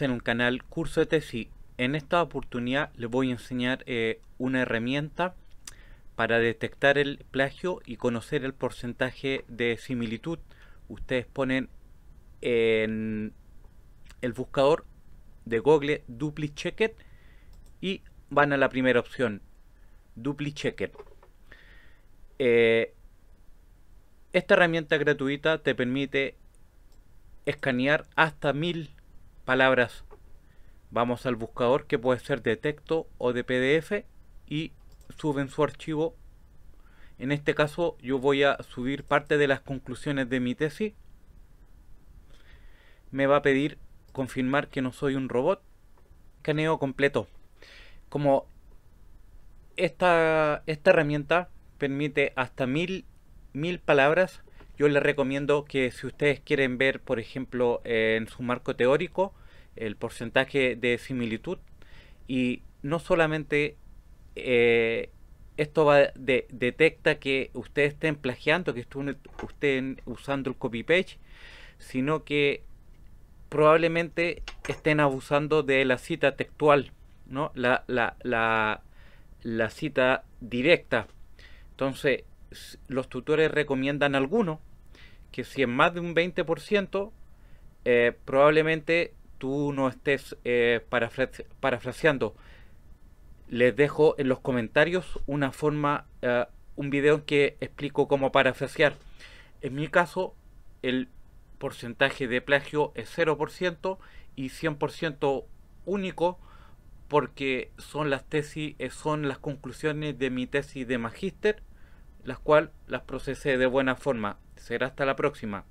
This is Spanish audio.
en el canal curso de tesis. En esta oportunidad les voy a enseñar eh, una herramienta para detectar el plagio y conocer el porcentaje de similitud. Ustedes ponen en el buscador de Google Checker y van a la primera opción, DupliChecker. Eh, esta herramienta gratuita te permite escanear hasta mil palabras. Vamos al buscador que puede ser de texto o de PDF y suben su archivo. En este caso yo voy a subir parte de las conclusiones de mi tesis. Me va a pedir confirmar que no soy un robot. Caneo completo. Como esta, esta herramienta permite hasta mil, mil palabras, yo les recomiendo que si ustedes quieren ver, por ejemplo, en su marco teórico, el porcentaje de similitud y no solamente eh, esto va detecta que ustedes estén plagiando, que estén, usando el copy page, sino que probablemente estén abusando de la cita textual, ¿no? la, la cita directa. Entonces, los tutores recomiendan algunos, que si es más de un 20%, eh, probablemente tú no estés eh, parafraseando. Les dejo en los comentarios una forma, eh, un video que explico cómo parafrasear. En mi caso, el porcentaje de plagio es 0% y 100% único porque son las tesis, son las conclusiones de mi tesis de magíster las cuales las procesé de buena forma. Será hasta la próxima.